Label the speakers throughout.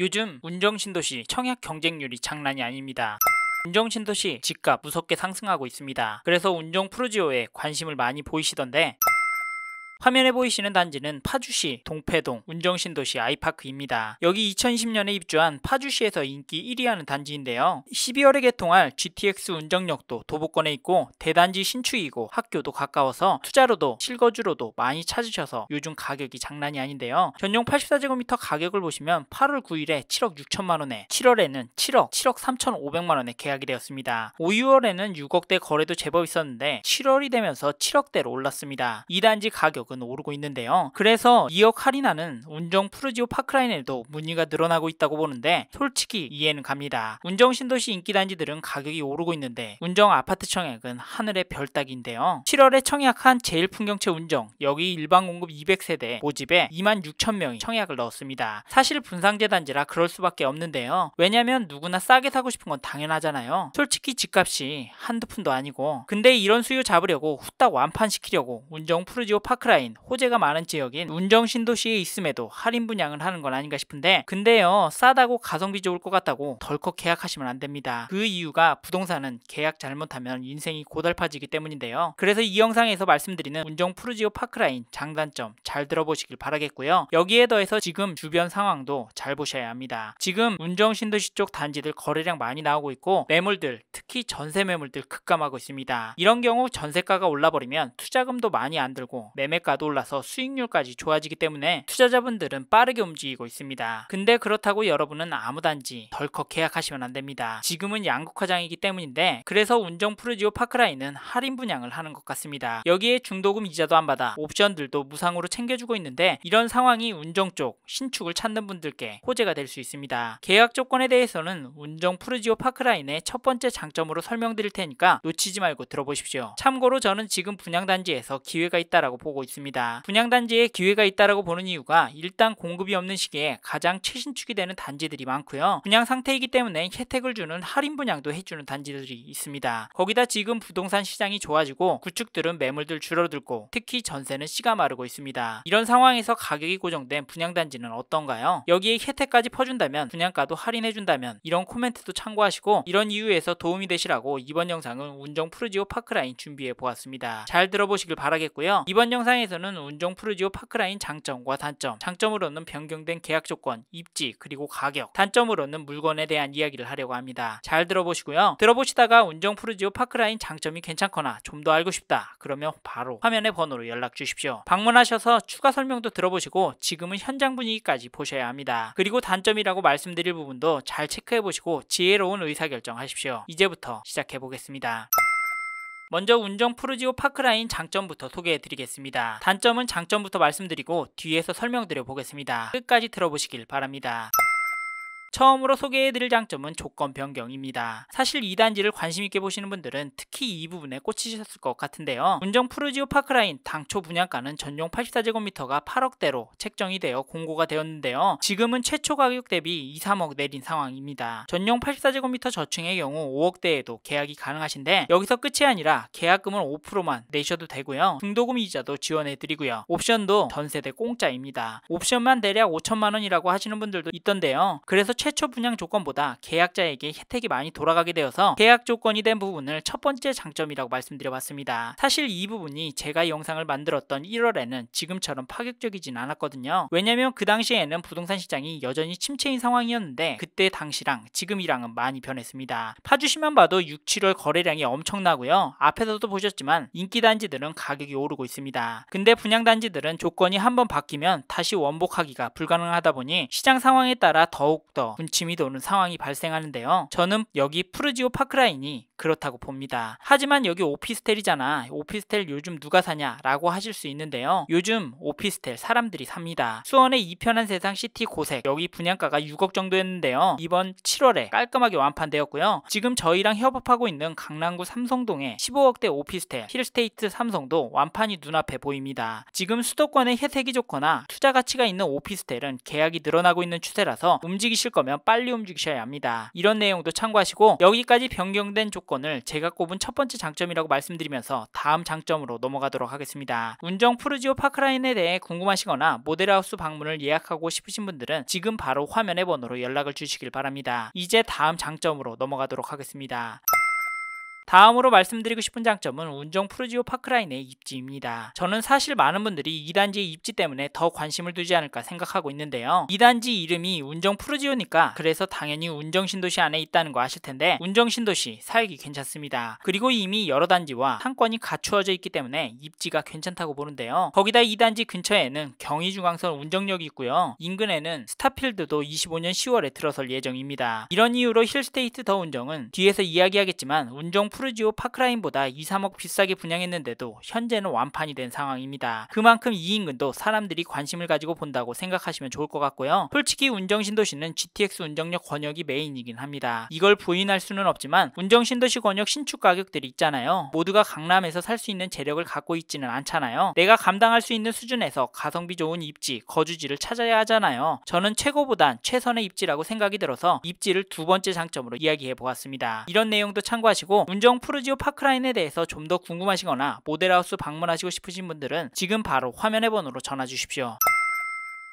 Speaker 1: 요즘 운정신도시 청약 경쟁률이 장난이 아닙니다. 운정신도시 집값 무섭게 상승하고 있습니다. 그래서 운정 프로지오에 관심을 많이 보이시던데 화면에 보이시는 단지는 파주시 동패동 운정신도시 아이파크입니다. 여기 2010년에 입주한 파주시에서 인기 1위 하는 단지인데요. 12월에 개통할 GTX 운정역도 도보권에 있고 대단지 신축이고 학교도 가까워서 투자로도 실거주로도 많이 찾으셔서 요즘 가격이 장난이 아닌데요. 전용 84제곱미터 가격을 보시면 8월 9일에 7억 6천만원에 7월에는 7억 7억 3천5백만원에 계약이 되었습니다. 5, 6월에는 6억대 거래도 제법 있었는데 7월이 되면서 7억대로 올랐습니다. 2단지 가격은 가격은 오르고 있는데요. 그래서 2억 할인하는 운정 푸르지오 파크라인에도 문의가 늘어나고 있다고 보는데 솔직히 이해는 갑니다. 운정 신도시 인기단지들은 가격이 오르고 있는데 운정 아파트 청약은 하늘의 별따기인데요. 7월에 청약한 제일풍경채 운정 여기 일반 공급 200세대 모집에 2만 6천 명이 청약을 넣었습니다. 사실 분상재단지라 그럴 수밖에 없는데요. 왜냐면 누구나 싸게 사고 싶은 건 당연하잖아요. 솔직히 집값이 한두 푼도 아니고 근데 이런 수요 잡으려고 후딱 완판시키려고 운정 푸르지오 파크라인 오프인 호재가 많은 지역인 운정 신도시에 있음에도 할인 분양을 하는 건 아닌가 싶은데 근데요 싸다고 가성비 좋을 것 같다고 덜컥 계약하시면 안 됩니다. 그 이유가 부동산은 계약 잘못하면 인생이 고달파지기 때문인데요. 그래서 이 영상에서 말씀드리는 운정 푸르지오 파크라인 장단점 잘 들어보시길 바라겠고요. 여기에 더해서 지금 주변 상황도 잘 보셔야 합니다. 지금 운정 신도시 쪽 단지들 거래량 많이 나오고 있고 매물들 특히 전세 매물들 급감하고 있습니다. 이런 경우 전세가가 올라버리면 투자금도 많이 안 들고 매매 주택가도 올라서 수익률까지 좋아지기 때문에 투자자분들은 빠르게 움직이고 있습니다. 근데 그렇다고 여러분은 아무 단지 덜컥 계약하시면 안됩니다. 지금은 양극화장이기 때문인데 그래서 운정 프루지오 파크라인은 할인 분양을 하는 것 같습니다. 여기에 중도금 이자도 안 받아 옵션들도 무상으로 챙겨주고 있는데 이런 상황이 운정 쪽 신축을 찾는 분들께 호재가 될 수 있습니다. 계약 조건에 대해서는 운정 프루지오 파크라인의 첫 번째 장점으로 설명드릴 테니까 놓치지 말고 들어보십시오. 참고로 저는 지금 분양단지에서 기회가 있다라고 보고 있습니다. 있습니다. 분양단지에 기회가 있다라고 보는 이유가 일단 공급이 없는 시기에 가장 최신축이 되는 단지들이 많고요. 분양 상태이기 때문에 혜택을 주는 할인 분양도 해주는 단지들이 있습니다. 거기다 지금 부동산 시장이 좋아지고 구축들은 매물들 줄어들고 특히 전세는 씨가 마르고 있습니다. 이런 상황에서 가격이 고정된 분양단지는 어떤가요? 여기에 혜택까지 퍼준다면 분양가도 할인해준다면 이런 코멘트도 참고하시고 이런 이유에서 도움이 되시라고 이번 영상은 운정 프르지오 파크라인 준비해 보았습니다. 잘 들어보시길 바라겠고요. 이번 영상에 현장에서는 운종 프루지오 파크라인 장점과 단점, 장점으로는 변경된 계약 조건, 입지, 그리고 가격, 단점으로는 물건에 대한 이야기를 하려고 합니다. 잘 들어보시고요. 들어보시다가 운종 프루지오 파크라인 장점이 괜찮거나 좀 더 알고 싶다 그러면 바로 화면의 번호로 연락 주십시오. 방문하셔서 추가 설명도 들어보시고 지금은 현장 분위기까지 보셔야 합니다. 그리고 단점이라고 말씀드릴 부분도 잘 체크해 보시고 지혜로운 의사결정 하십시오. 이제부터 시작해 보겠습니다. 먼저 운정 푸르지오 파크라인 장점부터 소개해드리겠습니다. 단점은 장점부터 말씀드리고 뒤에서 설명드려 보겠습니다. 끝까지 들어보시길 바랍니다. 처음으로 소개해드릴 장점은 조건 변경입니다. 사실 2단지를 관심있게 보시는 분들은 특히 이 부분에 꽂히셨을 것 같은데요. 운정 프루지오 파크라인 당초 분양가는 전용 84제곱미터가 8억대로 책정이 되어 공고가 되었는데요. 지금은 최초 가격 대비 2, 3억 내린 상황입니다. 전용 84제곱미터 저층의 경우 5억대에도 계약이 가능하신데 여기서 끝이 아니라 계약금은 5%만 내셔도 되고요. 등도금 이자도 지원해드리고요. 옵션도 전세대 공짜입니다. 옵션만 대략 5천만원이라고 하시는 분들도 있던데요. 그래서 최초 분양 조건보다 계약자에게 혜택이 많이 돌아가게 되어서 계약 조건이 된 부분을 첫 번째 장점이라고 말씀드려봤습니다. 사실 이 부분이 제가 영상을 만들었던 1월에는 지금처럼 파격적이진 않았거든요. 왜냐면 그 당시에는 부동산 시장이 여전히 침체인 상황이었는데 그때 당시랑 지금이랑은 많이 변했습니다. 파주시만 봐도 6, 7월 거래량이 엄청나고요. 앞에서도 보셨지만 인기 단지들은 가격이 오르고 있습니다. 근데 분양 단지들은 조건이 한번 바뀌면 다시 원복하기가 불가능하다 보니 시장 상황에 따라 더욱더 군침이 도는 상황이 발생하는데요. 저는 여기 푸르지오 파크라인이 그렇다고 봅니다. 하지만 여기 오피스텔이잖아. 오피스텔 요즘 누가 사냐? 라고 하실 수 있는데요. 요즘 오피스텔 사람들이 삽니다. 수원의 이편한 세상 시티 고색 여기 분양가가 6억 정도였는데요. 이번 7월에 깔끔하게 완판되었고요. 지금 저희랑 협업하고 있는 강남구 삼성동의 15억대 오피스텔 힐스테이트 삼성도 완판이 눈앞에 보입니다. 지금 수도권의 혜택이 좋거나 투자 가치가 있는 오피스텔은 계약이 늘어나고 있는 추세라서 움직이실 겁니다. 거면 빨리 움직이셔야 합니다. 이런 내용도 참고하시고 여기까지 변경된 조건을 제가 꼽은 첫 번째 장점이라고 말씀드리면서 다음 장점으로 넘어가도록 하겠습니다. 운정 푸르지오 파크라인에 대해 궁금하시거나 모델하우스 방문을 예약하고 싶으신 분들은 지금 바로 화면의 번호로 연락을 주시길 바랍니다. 이제 다음 장점으로 넘어가도록 하겠습니다. 다음으로 말씀드리고 싶은 장점은 운정 프르지오 파크라인의 입지입니다. 저는 사실 많은 분들이 2단지의 입지 때문에 더 관심을 두지 않을까 생각하고 있는데요. 2단지 이름이 운정 프르지오니까 그래서 당연히 운정 신도시 안에 있다는 거 아실 텐데 운정 신도시 살기 괜찮습니다. 그리고 이미 여러 단지와 상권이 갖추어져 있기 때문에 입지가 괜찮다고 보는데요. 거기다 2단지 근처에는 경의중앙선 운정역이 있고요. 인근에는 스타필드도 25년 10월에 들어설 예정입니다. 이런 이유로 힐스테이트 더 운정은 뒤에서 이야기하겠지만 운정 푸르지오 파크라인보다 2, 3억 비싸게 분양했는데도 현재는 완판이 된 상황입니다. 그만큼 이 인근도 사람들이 관심을 가지고 본다고 생각하시면 좋을 것 같고요. 솔직히 운정신도시는 GTX 운정역 권역이 메인이긴 합니다. 이걸 부인할 수는 없지만 운정신도시 권역 신축 가격들이 있잖아요. 모두가 강남에서 살 수 있는 재력을 갖고 있지는 않잖아요. 내가 감당할 수 있는 수준에서 가성비 좋은 입지, 거주지를 찾아야 하잖아요. 저는 최고보단 최선의 입지라고 생각이 들어서 입지를 두 번째 장점으로 이야기해 보았습니다. 이런 내용도 참고하시고 운 진정 푸르지오 파크라인에 대해서 좀 더 궁금하시거나 모델하우스 방문하시고 싶으신 분들은 지금 바로 화면 해번호로 전화 주십시오.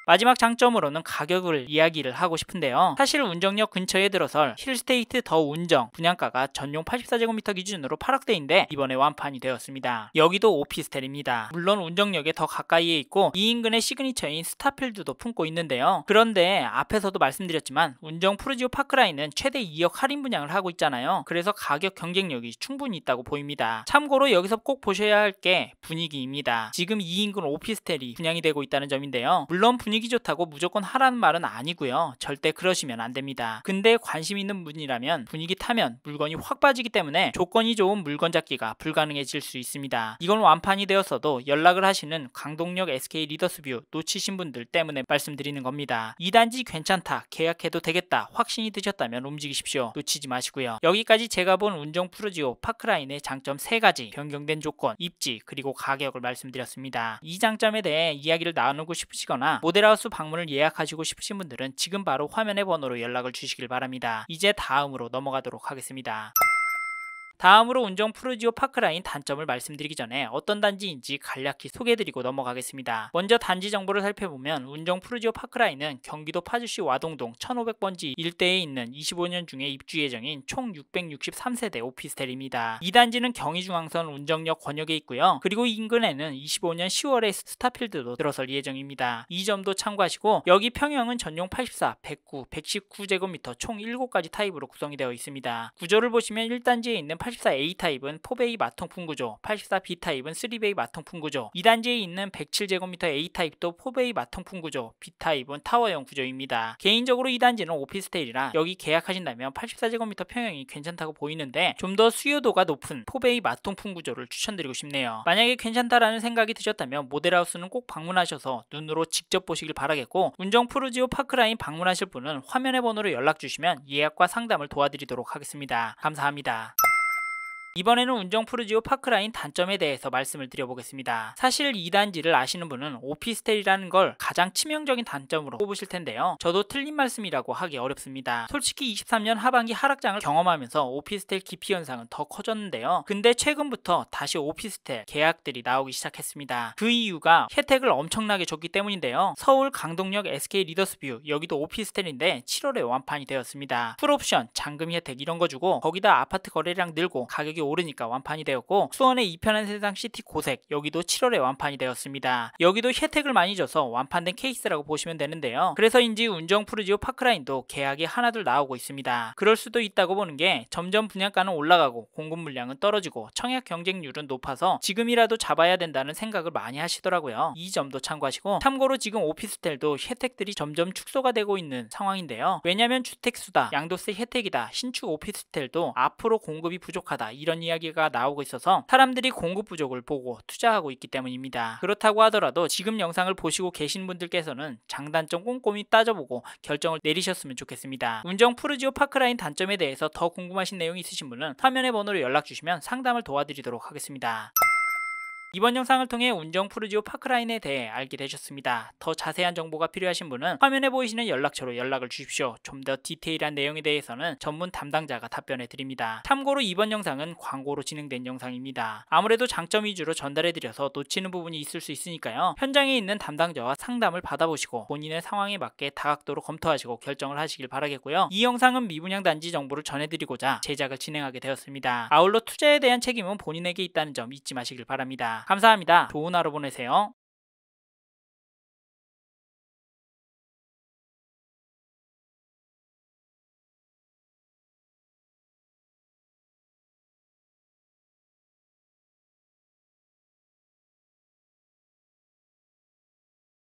Speaker 1: 마지막 장점으로는 가격을 이야기를 하고 싶은데요. 사실 운정역 근처에 들어설 힐스테이트 더 운정 분양가가 전용 84제곱미터 기준으로 8억대인데 이번에 완판이 되었습니다. 여기도 오피스텔입니다. 물론 운정역에 더 가까이에 있고 이 인근의 시그니처인 스타필드도 품고 있는데요. 그런데 앞에서도 말씀드렸지만 운정 프루지오 파크라인은 최대 2억 할인 분양을 하고 있잖아요. 그래서 가격 경쟁력이 충분히 있다고 보입니다. 참고로 여기서 꼭 보셔야 할 게 분위기입니다. 지금 이 인근 오피스텔이 분양이 되고 있다는 점인데요. 물론 분 분위기 좋다고 무조건 하라는 말은 아니고요. 절대 그러시면 안 됩니다. 근데 관심 있는 분이라면 분위기 타면 물건이 확 빠지기 때문에 조건이 좋은 물건 잡기가 불가능해질 수 있습니다. 이건 완판이 되었어도 연락을 하시는 강동역 SK 리더스뷰 놓치신 분들 때문에 말씀드리는 겁니다. 2단지 괜찮다, 계약해도 되겠다 확신이 드셨다면 움직이십시오. 놓치지 마시고요. 여기까지 제가 본 운정 프로지오 파크라인의 장점 3가지, 변경된 조건, 입지, 그리고 가격을 말씀드렸습니다. 이 장점에 대해 이야기를 나누고 싶으시거나 모델 모델하우스 방문을 예약하시고 싶으신 분들은 지금 바로 화면의 번호로 연락을 주시길 바랍니다. 이제 다음으로 넘어가도록 하겠습니다. 다음으로 운정 프르지오 파크라인 단점을 말씀드리기 전에 어떤 단지인지 간략히 소개해드리고 넘어가겠습니다. 먼저 단지 정보를 살펴보면 운정 프르지오 파크라인은 경기도 파주시 와동동 1500번지 일대에 있는 25년 중에 입주 예정인 총 663세대 오피스텔입니다. 이 단지는 경의중앙선 운정역 권역에 있고요. 그리고 인근에는 25년 10월에 스타필드도 들어설 예정입니다. 이 점도 참고하시고 여기 평형은 전용 84, 109, 119제곱미터 총 7가지 타입으로 구성이 되어 있습니다. 구조를 보시면 1단지에 있는 8 84A 타입은 4베이 마통풍 구조, 84B 타입은 3베이 마통풍 구조, 2단지에 있는 107제곱미터 A 타입도 4베이 마통풍 구조, B 타입은 타워형 구조입니다. 개인적으로 2단지는 오피스텔이라 여기 계약하신다면 84제곱미터 평형이 괜찮다고 보이는데 좀 더 수요도가 높은 4베이 마통풍 구조를 추천드리고 싶네요. 만약에 괜찮다라는 생각이 드셨다면 모델하우스는 꼭 방문하셔서 눈으로 직접 보시길 바라겠고 운정 프루지오 파크라인 방문하실 분은 화면의 번호로 연락 주시면 예약과 상담을 도와드리도록 하겠습니다. 감사합니다. 이번에는 운정 프르지오 파크라인 단점에 대해서 말씀을 드려보겠습니다. 사실 2단지를 아시는 분은 오피스텔이라는 걸 가장 치명적인 단점으로 꼽으실 텐데요. 저도 틀린 말씀이라고 하기 어렵습니다. 솔직히 23년 하반기 하락장을 경험하면서 오피스텔 기피 현상은 더 커졌는데요. 근데 최근부터 다시 오피스텔 계약들이 나오기 시작했습니다. 그 이유가 혜택을 엄청나게 줬기 때문인데요. 서울 강동역 SK 리더스뷰 여기도 오피스텔인데 7월에 완판이 되었습니다. 풀옵션, 잔금 혜택 이런 거 주고 거기다 아파트 거래량 늘고 가격이 가격이 오르니까 완판이 되었고 수원의 이편한 세상 시티 고색 여기도 7월에 완판이 되었습니다. 여기도 혜택을 많이 줘서 완판된 케이스라고 보시면 되는데요. 그래서인지 운정 프르지오 파크라인도 계약이 하나둘 나오고 있습니다. 그럴 수도 있다고 보는 게 점점 분양가는 올라가고 공급 물량은 떨어지고 청약 경쟁률은 높아서 지금이라도 잡아야 된다는 생각을 많이 하시더라고요. 이 점도 참고하시고 참고로 지금 오피스텔도 혜택들이 점점 축소가 되고 있는 상황인데요. 왜냐면 주택수다, 양도세 혜택이다, 신축 오피스텔도 앞으로 공급이 부족하다 이런 이런 이야기가 나오고 있어서 사람들이 공급 부족을 보고 투자하고 있기 때문입니다. 그렇다고 하더라도 지금 영상을 보시고 계신 분들께서는 장단점 꼼꼼히 따져보고 결정을 내리셨으면 좋겠습니다. 운정 푸르지오 파크라인 단점에 대해서 더 궁금하신 내용이 있으신 분은 화면의 번호로 연락 주시면 상담을 도와드리도록 하겠습니다. 이번 영상을 통해 운정 푸르지오 파크라인에 대해 알게 되셨습니다. 더 자세한 정보가 필요하신 분은 화면에 보이시는 연락처로 연락을 주십시오. 좀 더 디테일한 내용에 대해서는 전문 담당자가 답변해 드립니다. 참고로 이번 영상은 광고로 진행된 영상입니다. 아무래도 장점 위주로 전달해 드려서 놓치는 부분이 있을 수 있으니까요. 현장에 있는 담당자와 상담을 받아보시고 본인의 상황에 맞게 다각도로 검토하시고 결정을 하시길 바라겠고요. 이 영상은 미분양 단지 정보를 전해드리고자 제작을 진행하게 되었습니다. 아울러 투자에 대한 책임은 본인에게 있다는 점 잊지 마시길 바랍니다. 감사합니다. 좋은 하루 보내세요.